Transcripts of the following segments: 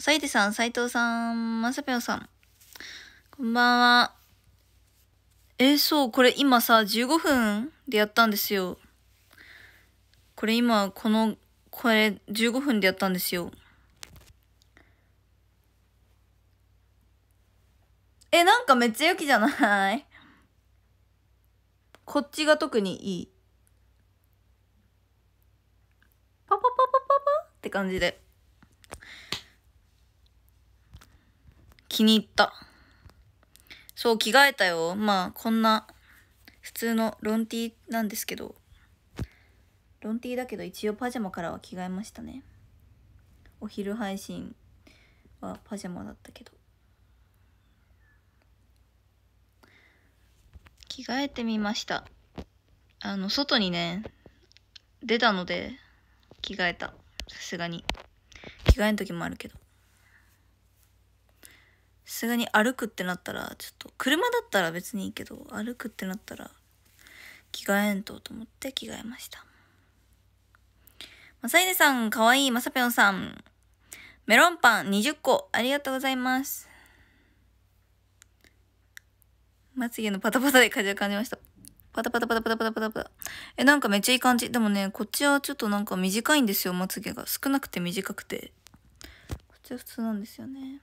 サイさん、斎藤さん、まさぴょんさん。こんばんは。えそう、これ今さ、15分でやったんですよ。これ今、この、これ15分でやったんですよ。え、なんかめっちゃ良きじゃないこっちが特にいい。パパパパパパって感じで。気に入った。そう、着替えたよ。まあ、こんな、普通のロンティーなんですけど。ロンティーだけど、一応パジャマからは着替えましたね。お昼配信はパジャマだったけど。着替えてみました。あの、外にね、出たので、着替えた。さすがに。着替えん時もあるけど。すがに歩くってなったらちょっと車だったら別にいいけど歩くってなったら着替えんとと思って着替えましたまさいねさんかわいいまさぴょんさんメロンパン20個ありがとうございますまつげのパタパタで風を感じましたパタパタパタパタパタパタパタ。え、なんかめっちゃいい感じ。でもね、こっちはちょっとなんか短いんですよ、まつげが。少なくて短くて。こっちは普通なんですよね。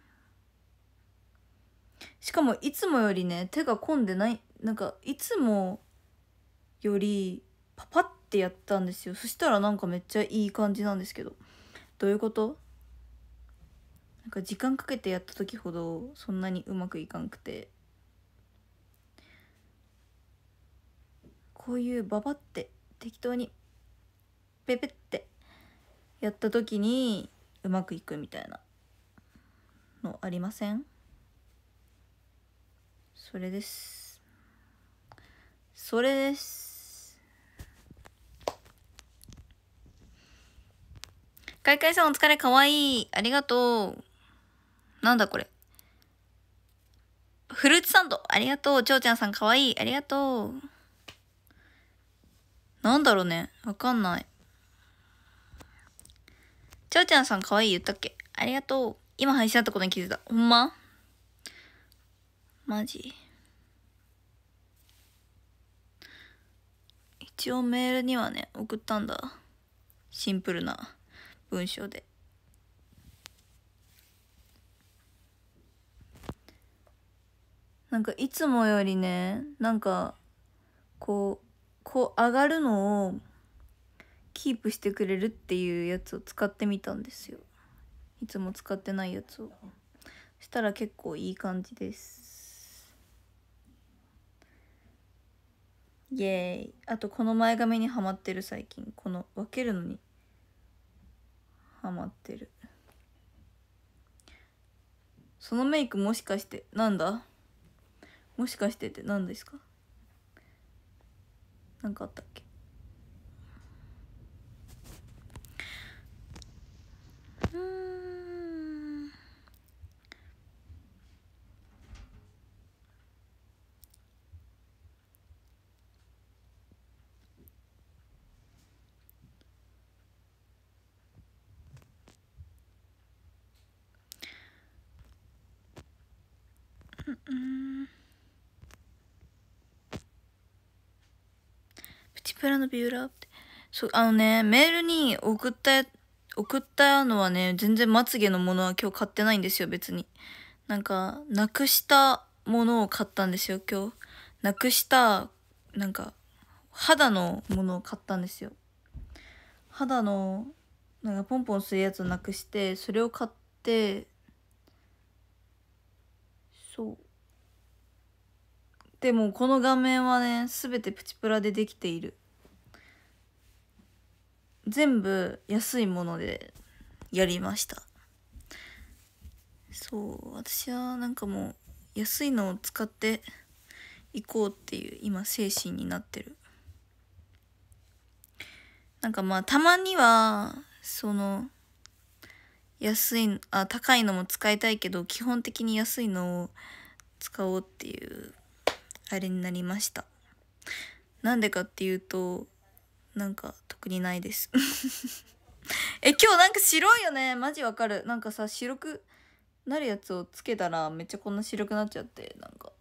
しかもいつもよりね手が込んでないなんかいつもよりパパってやったんですよそしたらなんかめっちゃいい感じなんですけどどういうことなんか時間かけてやった時ほどそんなにうまくいかんくてこういうババって適当にペペってやった時にうまくいくみたいなのありませんそれですそれですかいかいさんお疲れかわいいありがとうなんだこれフルーツサンドありがとうちょうちゃんさんかわいいありがとうなんだろうねわかんないちょうちゃんさんかわいい言ったっけありがとう今配信あったことに気づいたほんまマジ一応メールにはね送ったんだシンプルな文章で。なんかいつもよりねなんかこうこう上がるのをキープしてくれるっていうやつを使ってみたんですよいつも使ってないやつをしたら結構いい感じですイエーイあとこの前髪にはまってる最近この分けるのにはまってるそのメイクもしかしてなんだもしかしてって何ですかなんかあったっけかのビューラーって。そう、あのね、メールに送った、送ったのはね、全然まつげのものは今日買ってないんですよ、別に。なんか、なくしたものを買ったんですよ、今日。なくした、なんか、肌のものを買ったんですよ。肌の、なんかポンポンするやつをなくして、それを買って、そう。でもこの画面はね、すべてプチプラでできている。全部安いものでやりましたそう私はなんかもう安いのを使っていこうっていう今精神になってるなんかまあたまにはその安いあ高いのも使いたいけど基本的に安いのを使おうっていうあれになりましたなんでかっていうとなんか特にないです え今日なんか白いよねマジわかるなんかさ白くなるやつをつけたらめっちゃこんな白くなっちゃってなんか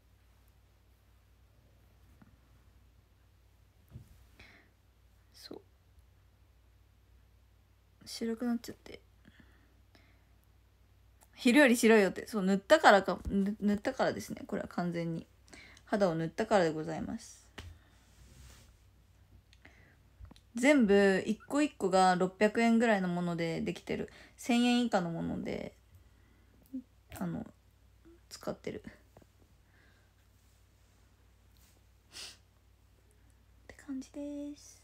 そう白くなっちゃって昼より白いよってそう塗ったからか塗ったからですねこれは完全に肌を塗ったからでございます全部一個一個が600円ぐらいのものでできてる1000円以下のものであの使ってるって感じです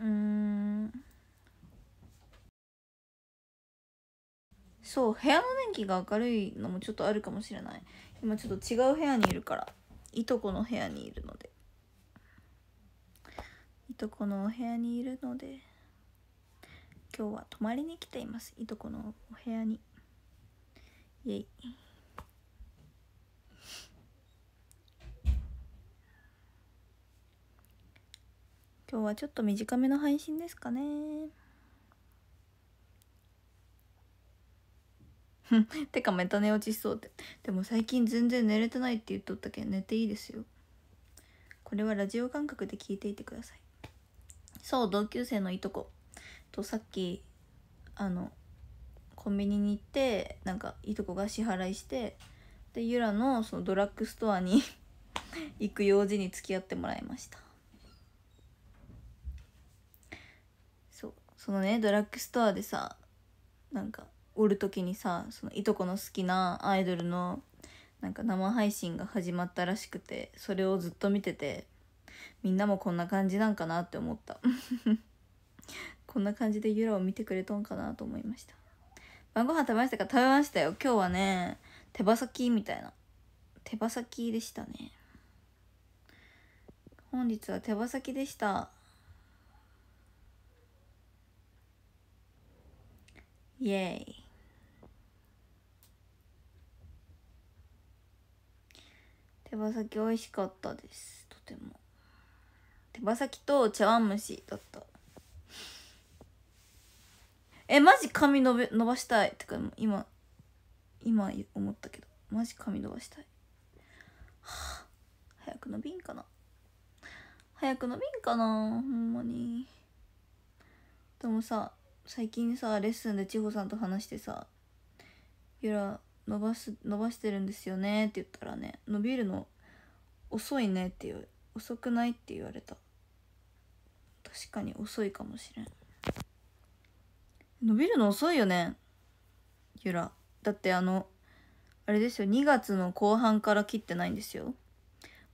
うんそう部屋の電気が明るいのもちょっとあるかもしれない今ちょっと違う部屋にいるからいとこの部屋にいるのでいとこのお部屋にいるので今日は泊まりに来ていますいとこのお部屋にイエイ今日はちょっと短めの配信ですかね てかまた寝落ちしそうってでも最近全然寝れてないって言っとったけん寝ていいですよこれはラジオ感覚で聞いていてくださいそう同級生のいとことさっきあのコンビニに行ってなんかいとこが支払いしてでゆらのそのドラッグストアに 行く用事に付き合ってもらいましたそうそのねドラッグストアでさなんかおる時にさそのいとこの好きなアイドルのなんか生配信が始まったらしくてそれをずっと見ててみんなもこんな感じなんかなって思った こんな感じでユラを見てくれとんかなと思いました晩ご飯食べましたか食べましたよ今日はね手羽先みたいな手羽先でしたね本日は手羽先でしたイエーイ手羽先美味しかったですとても手羽先と茶碗蒸しだったえマジ髪伸べ伸ばしたいってか今今思ったけどマジ髪伸ばしたい、は あ、早く伸びんかな早く伸びんかなほんまにでもさ最近さレッスンで千穂さんと話してさゆら伸ばす伸ばしてるんですよね」って言ったらね「伸びるの遅いね」っていう「遅くない?」って言われた確かに遅いかもしれん伸びるの遅いよねゆらだってあのあれですよ2月の後半から切ってないんですよ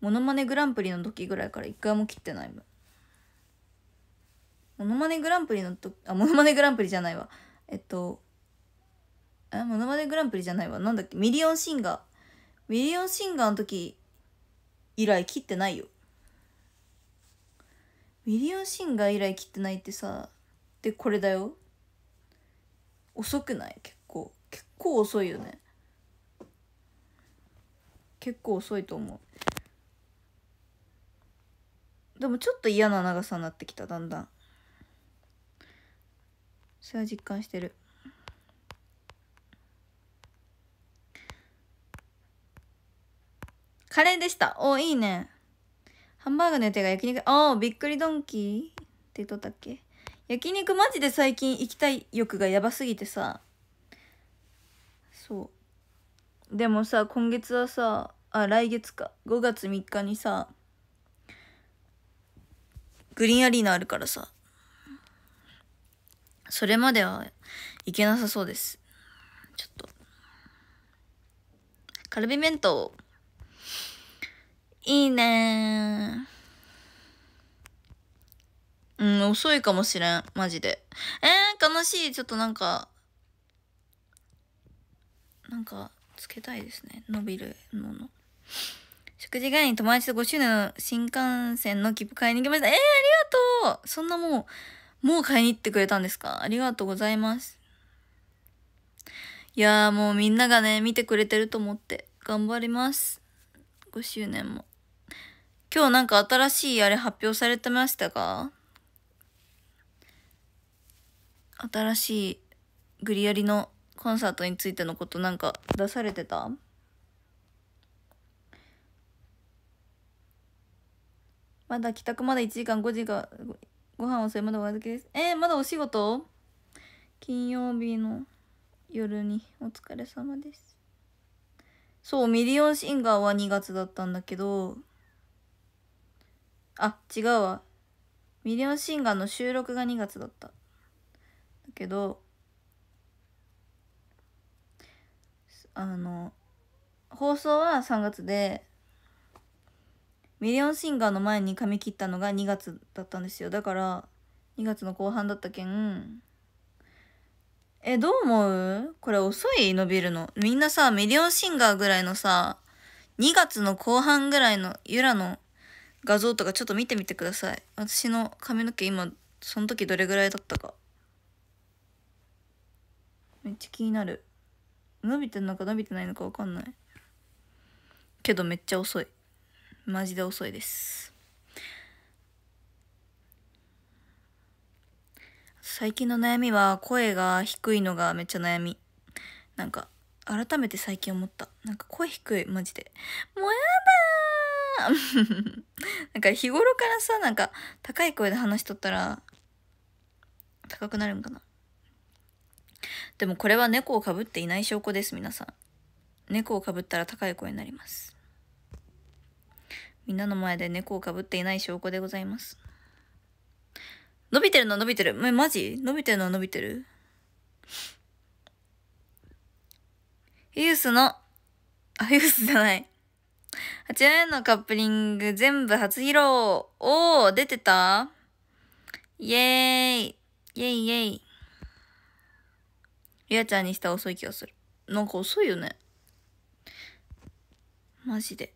ものまねグランプリの時ぐらいから一回も切ってないもんものまねグランプリのとあものまねグランプリじゃないわえっとえ、モノマネグランプリじゃないわ。なんだっけミリオンシンガー。ミリオンシンガーの時以来切ってないよ。ミリオンシンガー以来切ってないってさ、で、これだよ。遅くない結構。結構遅いよね。結構遅いと思う。でもちょっと嫌な長さになってきた、だんだん。それは実感してる。カレーでした。おいいね。ハンバーグの予定が焼肉、ああ、びっくりドンキーって言っとったっけ焼肉マジで最近行きたい欲がやばすぎてさ。そう。でもさ、今月はさ、あ、来月か。5月3日にさ、グリーンアリーナあるからさ。それまでは行けなさそうです。ちょっと。カルビ弁当。いいねうん、遅いかもしれん。マジで。えー、悲しい。ちょっとなんか、なんか、つけたいですね。伸びるもの。食事帰りに友達と5周年の新幹線の切符買いに行きました。えー、ありがとうそんなもう、もう買いに行ってくれたんですかありがとうございます。いやーもうみんながね、見てくれてると思って、頑張ります。5周年も。今日なんか新しいあれ発表されてましたか新しいグリアリのコンサートについてのことなんか出されてたまだ帰宅まだ1時間5時がご飯をそれまだお預けです。えー、まだお仕事金曜日の夜にお疲れ様です。そう、ミリオンシンガーは2月だったんだけど、あ、違うわ。ミリオンシンガーの収録が2月だった。だけど、あの、放送は3月で、ミリオンシンガーの前に髪切ったのが2月だったんですよ。だから、2月の後半だったけん、え、どう思うこれ遅い伸びるの。みんなさ、ミリオンシンガーぐらいのさ、2月の後半ぐらいのゆらの画像とかちょっと見てみてください私の髪の毛今その時どれぐらいだったかめっちゃ気になる伸びてんのか伸びてないのか分かんないけどめっちゃ遅いマジで遅いです最近の悩みは声が低いのがめっちゃ悩みなんか改めて最近思ったなんか声低いマジでもうやだ なんか日頃からさ、なんか高い声で話しとったら、高くなるんかな。でもこれは猫をかぶっていない証拠です、皆さん。猫をかぶったら高い声になります。みんなの前で猫をかぶっていない証拠でございます。伸びてるの伸びてる。まマジ伸びてるの伸びてるユースの、あ、ユースじゃない。84のカップリング全部初披露おー出てたイエーイイエイイエイゆあちゃんにしたら遅い気がする。なんか遅いよね。マジで。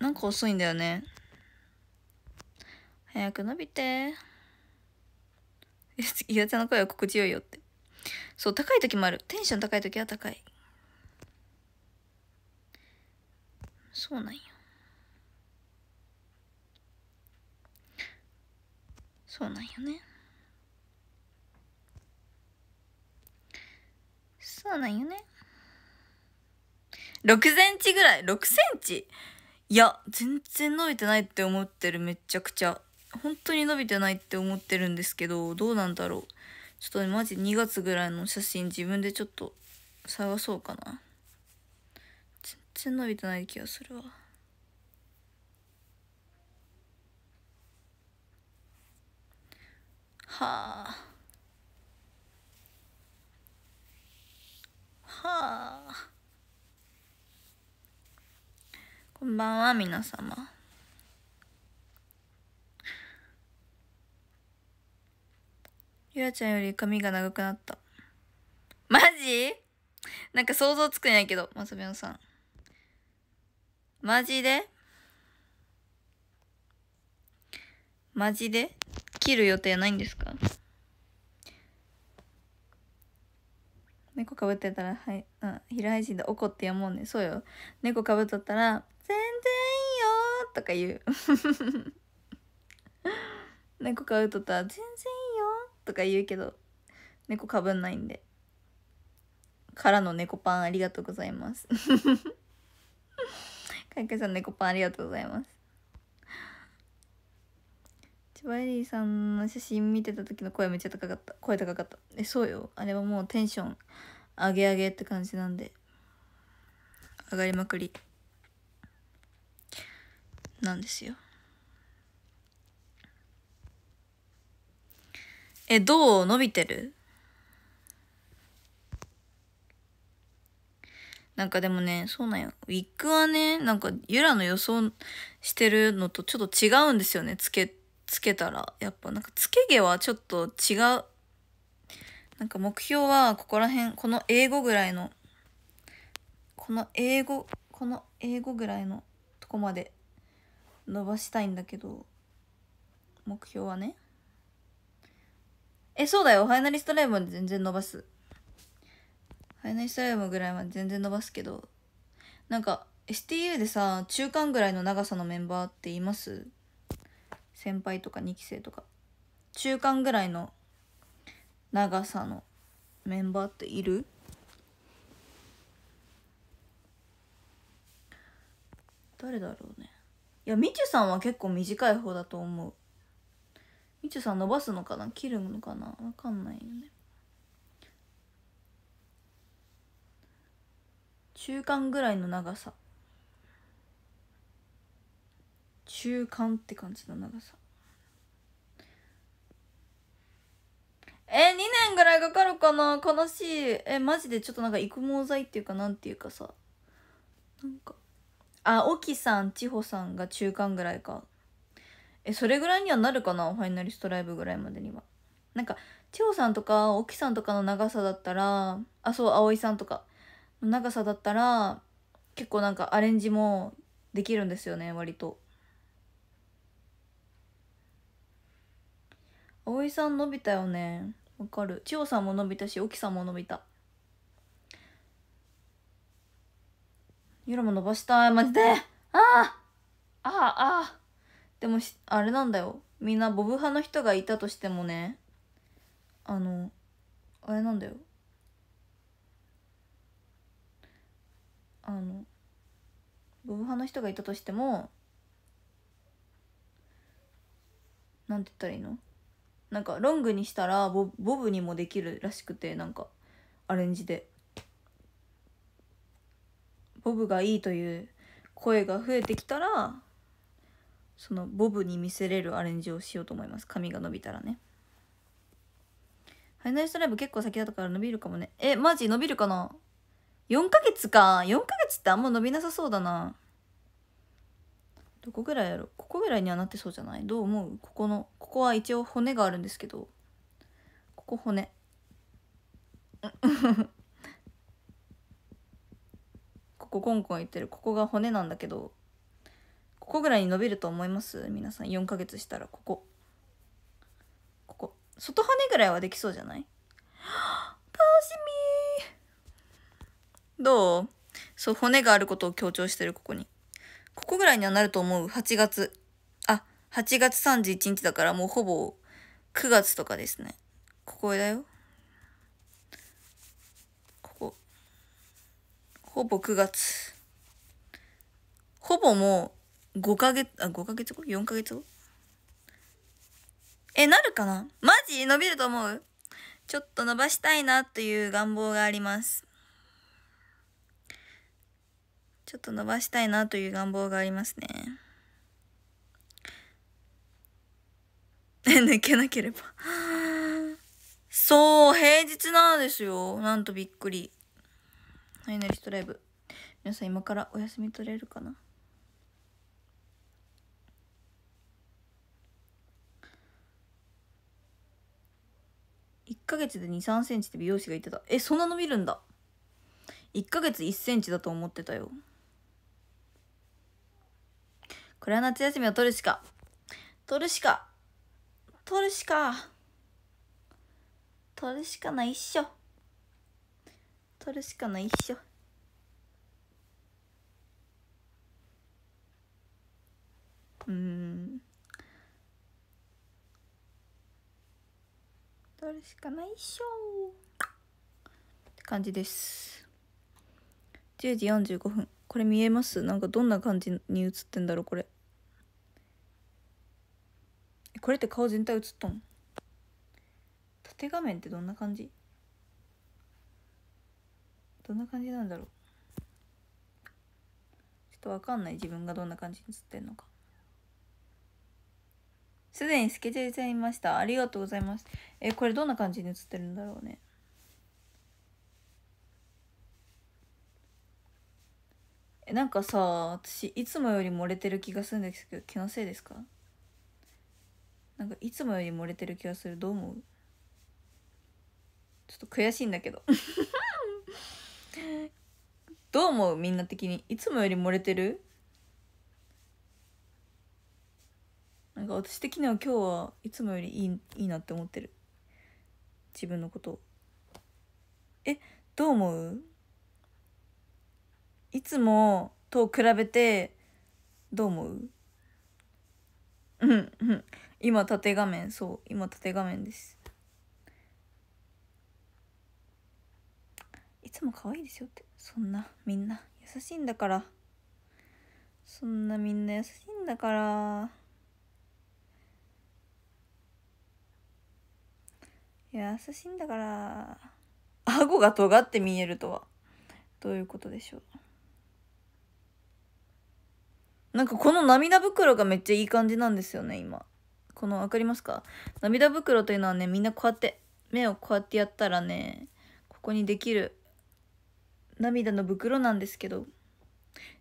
なんか遅いんだよね。早く伸びて。ゆあちゃんの声は心地よいよって。そう、高い時もある。テンション高い時は高い。そうなんよそうなんよねそうなんよね6センチぐらい6センチいや全然伸びてないって思ってるめちゃくちゃ本当に伸びてないって思ってるんですけどどうなんだろうちょっとマジ2月ぐらいの写真自分でちょっと探そうかな。然伸びてない気がするわはあはあこんばんは皆様ゆらちゃんより髪が長くなったマジなんか想像つくんやけどまさびのさんマジでマジで切る予定ないんですか猫かぶってたら、はい、うん、平配信で怒ってやもうね。そうよ。猫かぶっとったら、全然いいよとか言う。猫かぶっとったら、全然いいよとか言うけど、猫かぶんないんで。からの猫パンありがとうございます。かいかさん、猫パンありがとうございます。千葉エリーさんの写真見てた時の声めっちゃ高かった。声高かった。え、そうよ。あれはもうテンション上げ上げって感じなんで。上がりまくり。なんですよ。え、どう伸びてるなんかでもね、そうなんよ。ウィッグはね、なんかユラの予想してるのとちょっと違うんですよね。つけ、つけたら。やっぱなんかつけ毛はちょっと違う。なんか目標はここら辺、この英語ぐらいの、この英語、この英語ぐらいのとこまで伸ばしたいんだけど、目標はね。え、そうだよ。ファイナリストライブは全然伸ばす。イナイスライぐらいまで全然伸ばすけどなんか STU でさ中間ぐらいの長さのメンバーっています先輩とか2期生とか中間ぐらいの長さのメンバーっている誰だろうねいやみちゅさんは結構短い方だと思うみちゅさん伸ばすのかな切るのかなわかんないよね中間ぐらいの長さ中間って感じの長さえ2年ぐらいかかるかな悲しいえマジでちょっとなんか育毛剤っていうかなんていうかさなんかあオキさん千穂さんが中間ぐらいかえそれぐらいにはなるかなファイナリストライブぐらいまでにはなんか千穂さんとかオキさんとかの長さだったらあそう葵さんとか長さだったら結構なんかアレンジもできるんですよね割と葵さん伸びたよねわかる千代さんも伸びたし沖さんも伸びたゆらも伸ばしたいマジでああああでもあれなんだよみんなボブ派の人がいたとしてもねあのあれなんだよあのブブ派の人がいたとしてもなんて言ったらいいのなんかロングにしたらボボブにもできるらしくてなんかアレンジでボブがいいという声が増えてきたらそのボブに見せれるアレンジをしようと思います髪が伸びたらねファイナリストライブ結構先だったから伸びるかもねえマジ伸びるかな4ヶ月か4ヶ月ってあんま伸びなさそうだなどこぐらいやろここぐらいにはなってそうじゃないどう思うここのここは一応骨があるんですけどここ骨 ここコンコンいってるここが骨なんだけどここぐらいに伸びると思います皆さん4ヶ月したらここここ外羽ぐらいはできそうじゃない 楽しみどうそう、骨があることを強調してる、ここに。ここぐらいにはなると思う。8月。あ、8月31日だからもうほぼ9月とかですね。ここだよ。ここ。ほぼ9月。ほぼもう5ヶ月、あ、5ヶ月後 ?4 ヶ月後え、なるかなマジ伸びると思うちょっと伸ばしたいなという願望があります。ちょっと伸ばしたいなという願望がありますね 抜けなければそう平日なんですよなんとびっくりファイナリストライブ皆さん今からお休み取れるかな1ヶ月で2 3センチって美容師が言ってたえそんな伸びるんだ1ヶ月1センチだと思ってたよこれは夏休みを取るしか。取るしか。取るしか。取るしかないっしょ。取るしかないっしょ。うん。取るしかないっしょって感じです。10時45分。これ見えますなんかどんな感じに映ってんだろうこれこれって顔全体映っとん縦画面ってどんな感じどんな感じなんだろうちょっとわかんない自分がどんな感じに映ってんのかすでにスケジュールいましたありがとうございますえこれどんな感じに映ってるんだろうねなんかさ私いつもより漏れてる気がするんですけど気のせいですかなんかいつもより漏れてる気がするどう思うちょっと悔しいんだけど どう思うみんな的にいつもより漏れてるなんか私的には今日はいつもよりいいいいなって思ってる自分のことえどう思ういつもと比べてどう思ううんうん今縦画面そう今縦画面ですいつも可愛いですよってそんなみんな優しいんだからそんなみんな優しいんだからいや優しいんだから顎が尖って見えるとはどういうことでしょうなんかこの涙袋がめっちゃいい感じなんですよね、今。この、わかりますか涙袋というのはね、みんなこうやって、目をこうやってやったらね、ここにできる涙の袋なんですけど、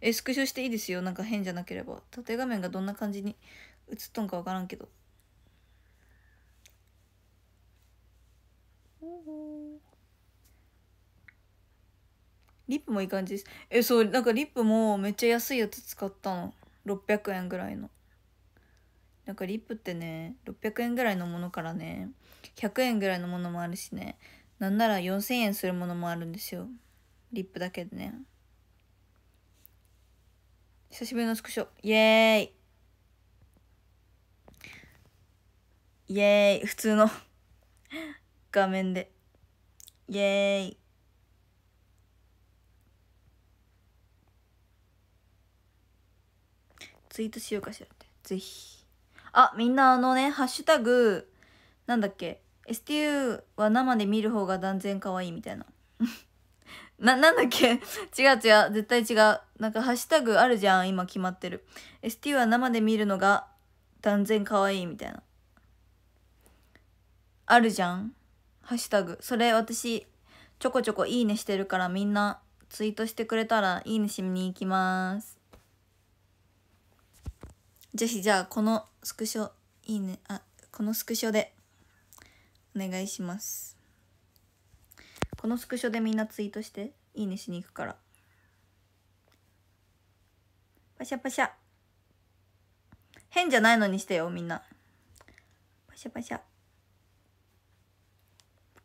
え、スクショしていいですよ。なんか変じゃなければ。縦画面がどんな感じに映っとんかわからんけど。リップもいい感じです。え、そう、なんかリップもめっちゃ安いやつ使ったの。600円ぐらいの。なんかリップってね、600円ぐらいのものからね、100円ぐらいのものもあるしね、なんなら4000円するものもあるんですよ。リップだけでね。久しぶりのスクショ。イェーイイェーイ普通の 画面で。イェーイツイートしようかしらって。ぜひ。あ、みんなあのね、ハッシュタグ、なんだっけ、STU は生で見る方が断然可愛いみたいな。な、なんだっけ違う違う。絶対違う。なんかハッシュタグあるじゃん。今決まってる。STU は生で見るのが断然可愛いみたいな。あるじゃん。ハッシュタグ。それ私、ちょこちょこいいねしてるからみんなツイートしてくれたらいいねしに行きます。ぜひじゃあこのスクショいいねあこのスクショでお願いしますこのスクショでみんなツイートしていいねしに行くからパシャパシャ変じゃないのにしてよみんなパシャパシャ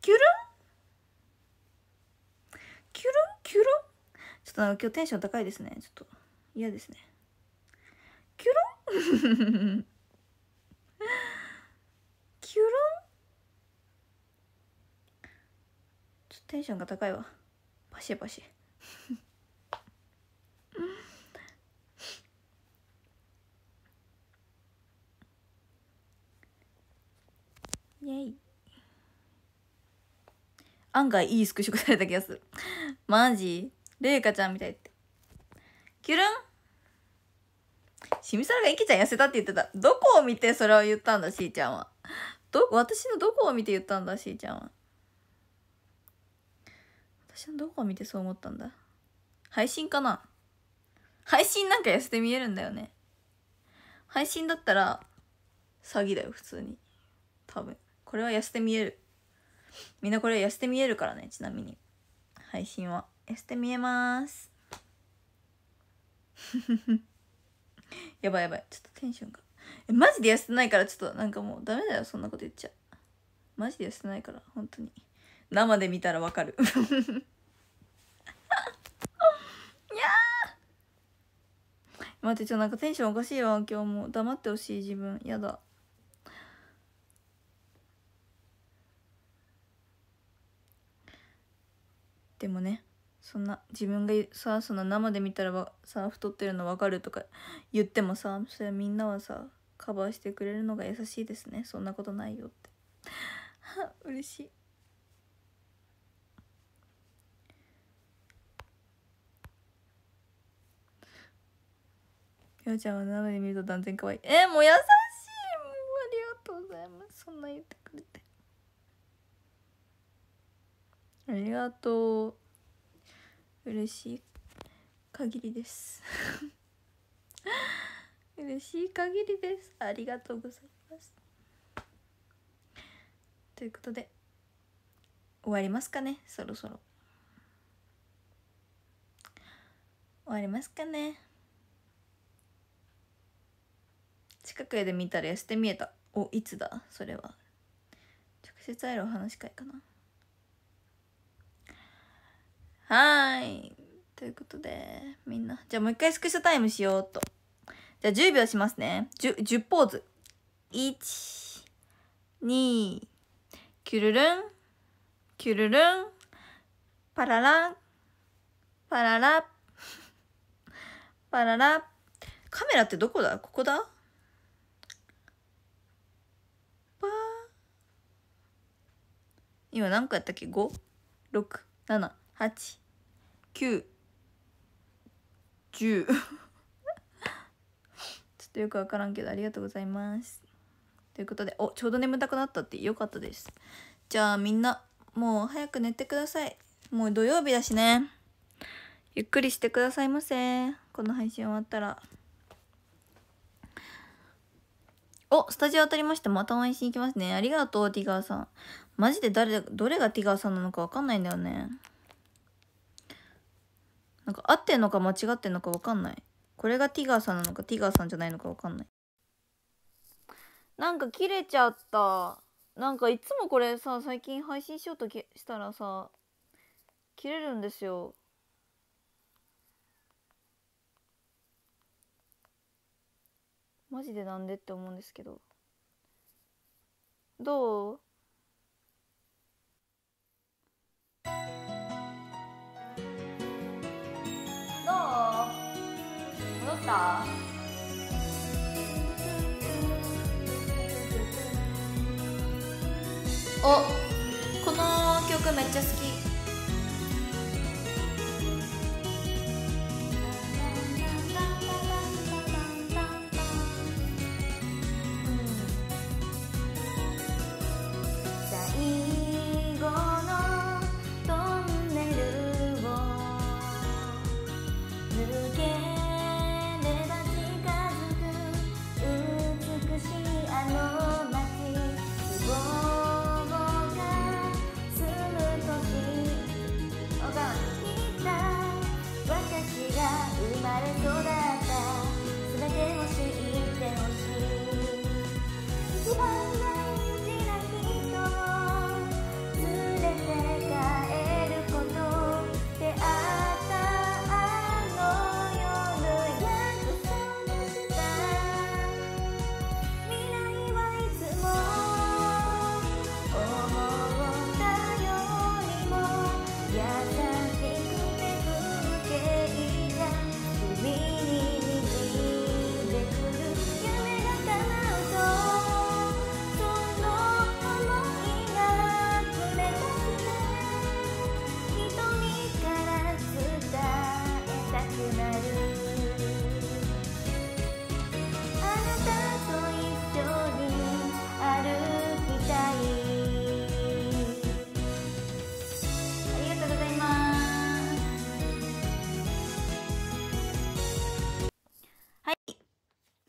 キュルンキュルンキュルンちょっとなんか今日テンション高いですねちょっと嫌ですねキュルン キュロンちょっとテンションが高いわパシパシイェイ案外いいスクショされた気がするマジレイカちゃんみたいってキュロンしみさらがいきちゃん痩せたって言ってた。どこを見てそれを言ったんだ、しーちゃんは。ど、私のどこを見て言ったんだ、しーちゃんは。私のどこを見てそう思ったんだ。配信かな配信なんか痩せて見えるんだよね。配信だったら、詐欺だよ、普通に。多分。これは痩せて見える。みんなこれ痩せて見えるからね、ちなみに。配信は。痩せて見えます。ふふふ。やばいやばいちょっとテンションがえマジで痩せてないからちょっとなんかもうダメだよそんなこと言っちゃマジで痩せてないから本当に生で見たらわかる いや待ってちょっとなんかテンションおかしいわ今日も黙ってほしい自分やだそんな自分がさその生で見たらさ太ってるの分かるとか言ってもさそれみんなはさカバーしてくれるのが優しいですねそんなことないよって嬉しいようちゃんは生で見ると断然可愛いえー、もう優しいもうありがとうございますそんな言ってくれてありがとう嬉しい限りです 嬉しい限りですありがとうございますということで終わりますかねそろそろ終わりますかね近くで見たら痩せて見えたおいつだそれは直接会えるお話会かなはいということでみんなじゃあもう一回スクショタイムしようとじゃあ10秒しますね 10, 10ポーズ12キュルルンキュルルンパラランパララパララカメラってどこだここだ今何個やったっけ ?5?6?7? 八九十 ちょっとよくわからんけどありがとうございますということでおちょうど眠たくなったってよかったですじゃあみんなもう早く寝てくださいもう土曜日だしねゆっくりしてくださいませこの配信終わったらおスタジオ当たりましたまた応援しに行きますねありがとうティガーさんマジで誰どれがティガーさんなのか分かんないんだよねなんか合ってんのか間違ってんのか分かんないこれがティガーさんなのかティガーさんじゃないのか分かんないなんか切れちゃったなんかいつもこれさ最近配信しようとしたらさ切れるんですよマジでなんでって思うんですけどどう戻ったおこの曲めっちゃ好き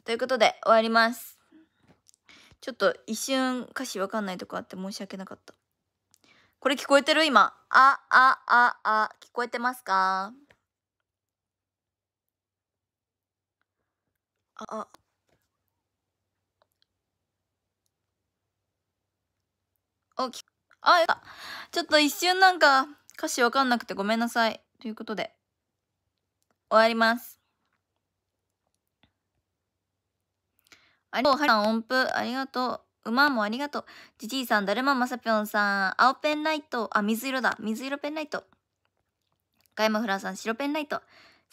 ということで終わります。ちょっと一瞬歌詞わかんないとこあって申し訳なかった。これ聞こえてる今。あ、あ、あ、あ、聞こえてますかあ、あ。き、あ、ちょっと一瞬なんか歌詞わかんなくてごめんなさい。ということで、終わります。ありがとう。音符。ありがとう。馬もありがとう。じじいさん、だるままさぴょんさん。青ペンライト。あ、水色だ。水色ペンライト。ガイマフラーさん、白ペンライト。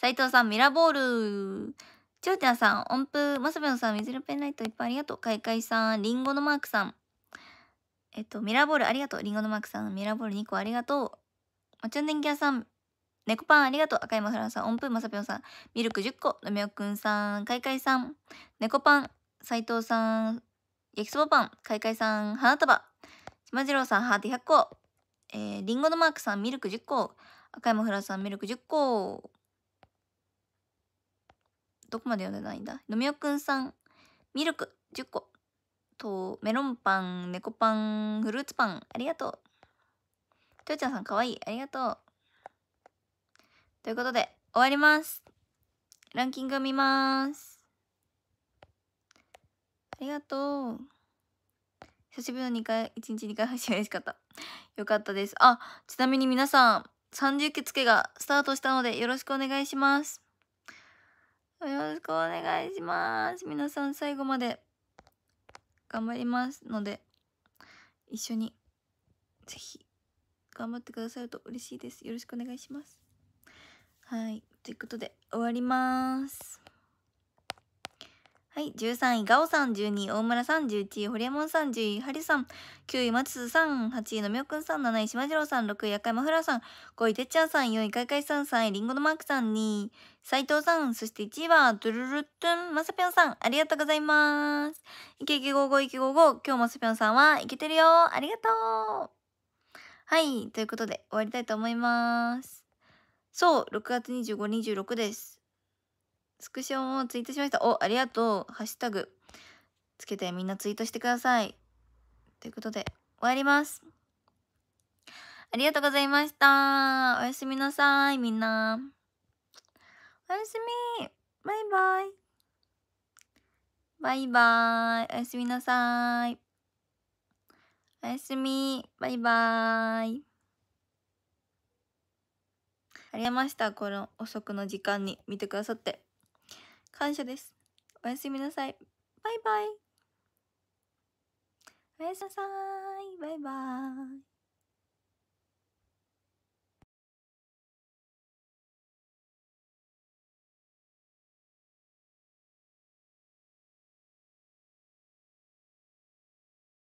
斎藤さん、ミラーボール。ちょうてんさん、音符。まさぴょんさん、水色ペンライト。いっぱいありがとう。かいかいさん、りんごのマークさん。えっと、ミラーボールありがとう。りんごのマークさん、ミラーボール2個ありがとう。まちゅん電気屋さん、猫パンありがとう。赤いマフラーさん、音符、まさぴょんさん、ミルク10個、のみおくんさん、かいかいさん、猫パン、斉藤さん、焼きそばパン、かいかいさん、花束、島次郎さん、ハート100個、えー、りんごのマークさん、ミルク10個、赤山フラさん、ミルク10個、どこまで読んでないんだのみおくんさん、ミルク10個、と、メロンパン、猫パン、フルーツパン、ありがとう。とよちゃんさん、かわいい、ありがとう。ということで、終わります。ランキング見ます。ありがとう。久しぶりの2回、1日2回配信嬉しかった。よかったです。あ、ちなみに皆さん、30受付がスタートしたのでよろしくお願いします。よろしくお願いします。皆さん最後まで頑張りますので、一緒にぜひ頑張ってくださると嬉しいです。よろしくお願いします。はい。ということで終わります。はい、13位、ガオさん、12位、大村さん、11位、ホリエモンさん、10位、ハリさん、9位、松津さん、8位、のみおくんさん、7位、しまじろうさん、6位、赤山フラさん、5位、てっちゃんさん、4位、かいかいさん、3位、りんごのマークさん、2位、斎藤さん、そして1位は、ドゥルルットゥン、まさぴょんさん、ありがとうございます。いけいけ55、いけ55、今日まさぴょんさんは、いけてるよ、ありがとう。はい、ということで、終わりたいと思います。そう、6月25、26です。スクショをツイートしました。お、ありがとう。ハッシュタグつけてみんなツイートしてください。ということで、終わります。ありがとうございました。おやすみなさい、みんな。おやすみ。バイバイ。バイバイ。おやすみなさい。おやすみ。バイバイ。ありがとうございました。この遅くの時間に見てくださって。感謝ですおやすみなさいバイバイおやすみなさいバイバイ